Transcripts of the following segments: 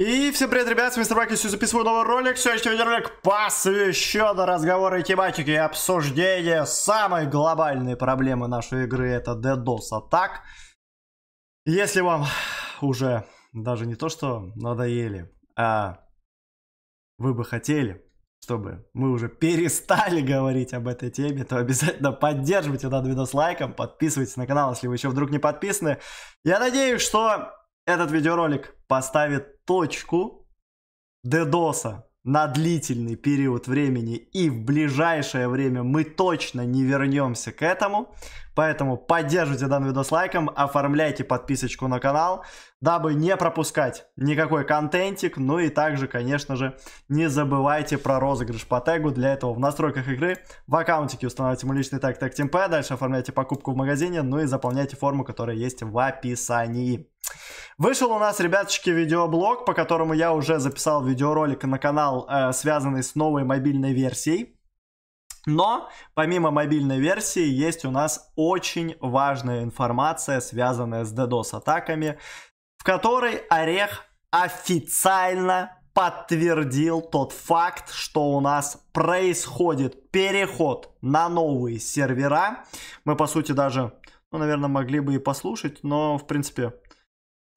И всем привет, ребят, с вами Мистер Бак, записываю новый ролик, сегодняшний видеоролик посвящен разговоры и тематике и обсуждению самой глобальной проблемы нашей игры, это DDoS атак. Если вам уже даже не то, что надоели, а вы бы хотели, чтобы мы уже перестали говорить об этой теме, то обязательно поддерживайте данный видос лайком, подписывайтесь на канал, если вы еще вдруг не подписаны. Я надеюсь, что этот видеоролик поставит точку дедоса на длительный период времени и в ближайшее время мы точно не вернемся к этому. Поэтому поддержите данный видос лайком, оформляйте подписочку на канал, дабы не пропускать никакой контентик. Ну и также, конечно же, не забывайте про розыгрыш по тегу. Для этого в настройках игры в аккаунтике устанавливайте мой личный тег TagTemp, дальше оформляйте покупку в магазине, ну и заполняйте форму, которая есть в описании. Вышел у нас, ребяточки, видеоблог, по которому я уже записал видеоролик на канал, э, связанный с новой мобильной версией. Но помимо мобильной версии есть у нас очень важная информация, связанная с DDoS-атаками, в которой Орех официально подтвердил тот факт, что у нас происходит переход на новые сервера. Мы, по сути, даже, ну, наверное, могли бы и послушать, но, в принципе,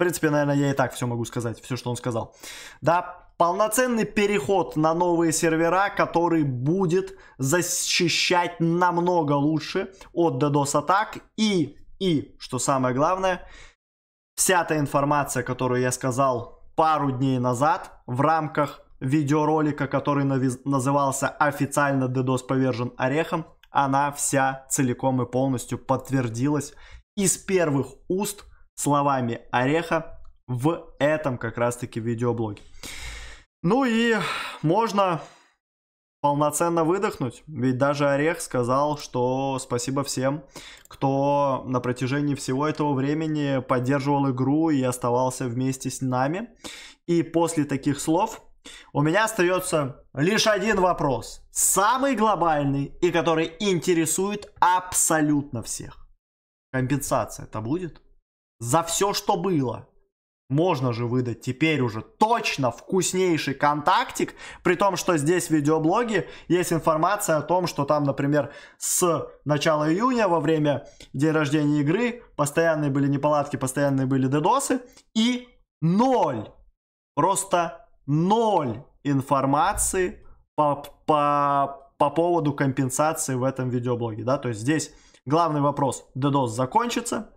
принципе, наверное, я и так все могу сказать, все, что он сказал. Да, полноценный переход на новые сервера, который будет защищать намного лучше от DDoS атак и, и, что самое главное, вся та информация, которую я сказал пару дней назад в рамках видеоролика, который назывался официально DDoS повержен орехом, она вся целиком и полностью подтвердилась из первых уст словами Ореха в этом как раз-таки видеоблоге. Ну и можно полноценно выдохнуть, ведь даже Орех сказал, что спасибо всем, кто на протяжении всего этого времени поддерживал игру и оставался вместе с нами. И после таких слов у меня остается лишь один вопрос, самый глобальный и который интересует абсолютно всех. Компенсация это будет? за все, что было. Можно же выдать теперь уже точно вкуснейший контактик, при том, что здесь в видеоблоге есть информация о том, что там, например, с начала июня во время день рождения игры постоянные были неполадки, постоянные были дедосы и ноль, просто ноль информации по, по, по поводу компенсации в этом видеоблоге, да, то есть здесь главный вопрос, дедос закончится,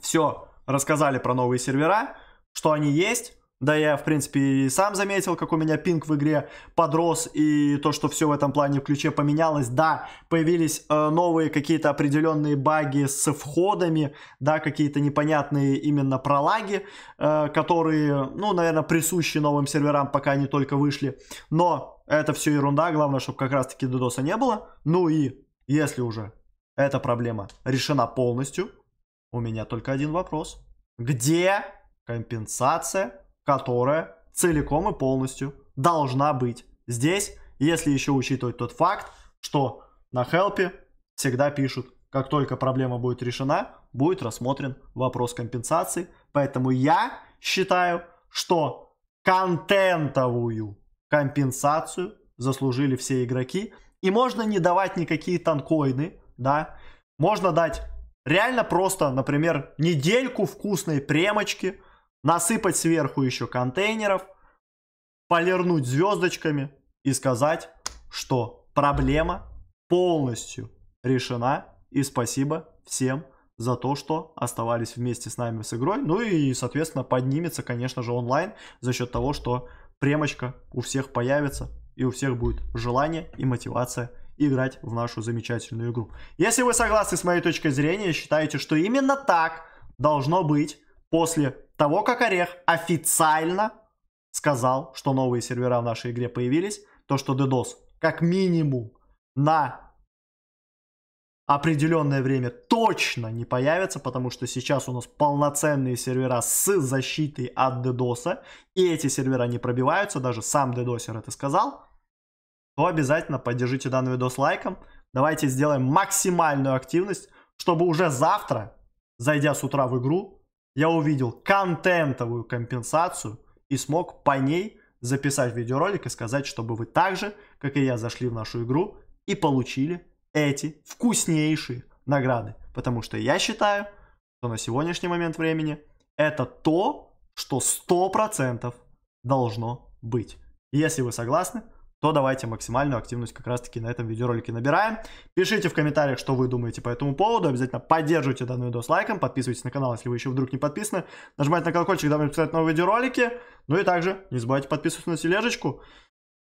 все рассказали про новые сервера, что они есть. Да я, в принципе, и сам заметил, как у меня пинг в игре подрос, и то, что все в этом плане в ключе поменялось. Да, появились э, новые какие-то определенные баги с входами, да, какие-то непонятные именно пролаги, э, которые, ну, наверное, присущи новым серверам, пока они только вышли. Но это все ерунда, главное, чтобы как раз-таки додоса не было. Ну и, если уже эта проблема решена полностью, у меня только один вопрос. Где компенсация, которая целиком и полностью должна быть здесь, если еще учитывать тот факт, что на хелпе всегда пишут, как только проблема будет решена, будет рассмотрен вопрос компенсации. Поэтому я считаю, что контентовую компенсацию заслужили все игроки. И можно не давать никакие танкоины, да. Можно дать Реально просто, например, недельку вкусной премочки, насыпать сверху еще контейнеров, полирнуть звездочками и сказать, что проблема полностью решена. И спасибо всем за то, что оставались вместе с нами с игрой. Ну и, соответственно, поднимется, конечно же, онлайн за счет того, что премочка у всех появится, и у всех будет желание и мотивация играть в нашу замечательную игру. Если вы согласны с моей точкой зрения, считаете, что именно так должно быть после того, как Орех официально сказал, что новые сервера в нашей игре появились, то что DDoS как минимум на определенное время точно не появится, потому что сейчас у нас полноценные сервера с защитой от DDoS, и эти сервера не пробиваются, даже сам DDoSер это сказал, то обязательно поддержите данный видос лайком. Давайте сделаем максимальную активность, чтобы уже завтра, зайдя с утра в игру, я увидел контентовую компенсацию и смог по ней записать видеоролик и сказать, чтобы вы так же, как и я, зашли в нашу игру и получили эти вкуснейшие награды. Потому что я считаю, что на сегодняшний момент времени это то, что 100% должно быть. Если вы согласны, то давайте максимальную активность как раз-таки на этом видеоролике набираем. Пишите в комментариях, что вы думаете по этому поводу. Обязательно поддерживайте данный видос лайком, подписывайтесь на канал, если вы еще вдруг не подписаны. Нажимайте на колокольчик, дабы писать новые видеоролики. Ну и также не забывайте подписываться на тележечку.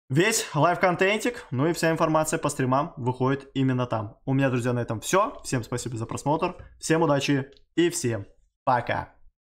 Весь лайв-контентик, ну и вся информация по стримам выходит именно там. У меня, друзья, на этом все. Всем спасибо за просмотр, всем удачи и всем пока!